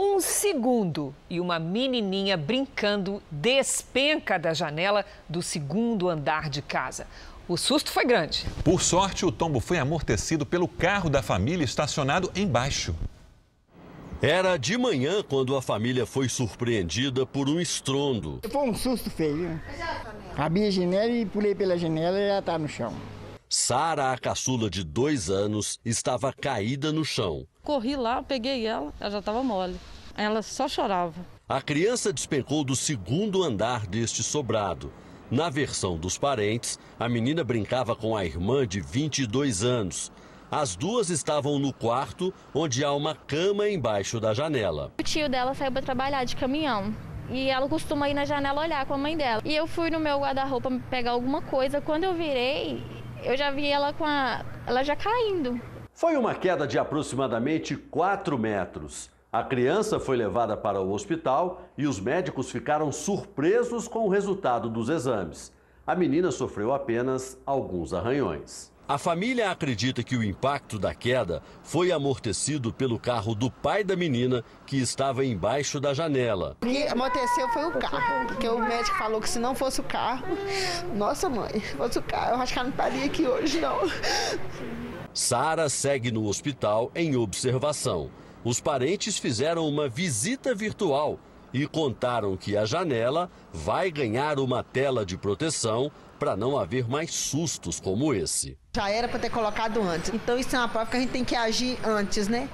Um segundo e uma menininha brincando despenca da janela do segundo andar de casa. O susto foi grande. Por sorte, o tombo foi amortecido pelo carro da família estacionado embaixo. Era de manhã quando a família foi surpreendida por um estrondo. Foi um susto feio. Abri a janela e pulei pela janela e ela está no chão. Sara, a caçula de dois anos, estava caída no chão corri lá, peguei ela, ela já estava mole. Ela só chorava. A criança despencou do segundo andar deste sobrado. Na versão dos parentes, a menina brincava com a irmã de 22 anos. As duas estavam no quarto, onde há uma cama embaixo da janela. O tio dela saiu para trabalhar de caminhão. E ela costuma ir na janela olhar com a mãe dela. E eu fui no meu guarda-roupa pegar alguma coisa. Quando eu virei, eu já vi ela com a. ela já caindo. Foi uma queda de aproximadamente 4 metros. A criança foi levada para o hospital e os médicos ficaram surpresos com o resultado dos exames. A menina sofreu apenas alguns arranhões. A família acredita que o impacto da queda foi amortecido pelo carro do pai da menina, que estava embaixo da janela. O que amorteceu foi o carro, porque o médico falou que se não fosse o carro, nossa mãe, fosse o carro, eu acho que ela não estaria aqui hoje, não. Sara segue no hospital em observação. Os parentes fizeram uma visita virtual e contaram que a janela vai ganhar uma tela de proteção para não haver mais sustos como esse. Já era para ter colocado antes. Então isso é uma prova que a gente tem que agir antes, né?